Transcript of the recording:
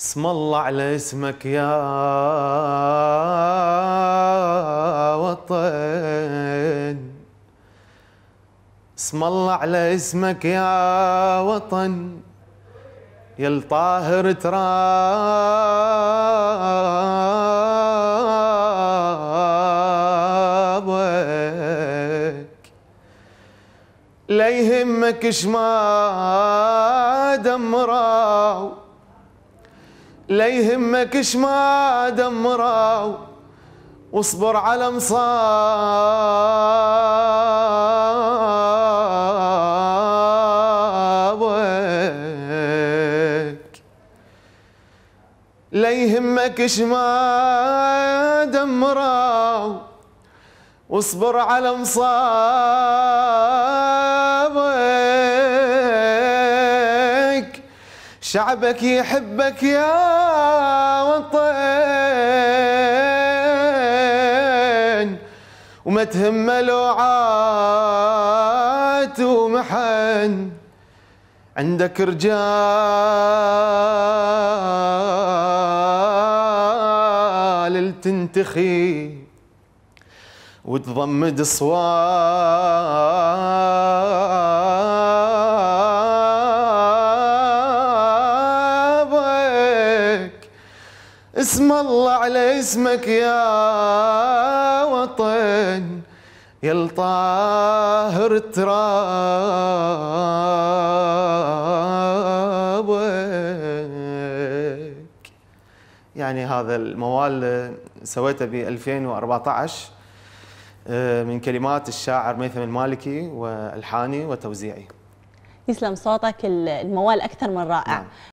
اسم الله على اسمك يا وطن اسم الله على اسمك يا وطن يا الطاهر تراب لا يهمك ما دمراو لا يهمك ما دمراو واصبر على مصابك لا يهمك ما دمراو واصبر على مصابك شعبك يحبك يا وطن وما تهم لوعات ومحن عندك رجال تنتخي وتضمد صوات اسم الله على اسمك يا وطن يا الطاهر ترابك يعني هذا الموال سويته ب 2014 آه، من كلمات الشاعر ميثم المالكي والحاني وتوزيعي يسلم صوتك الموال اكثر من رائع نعم.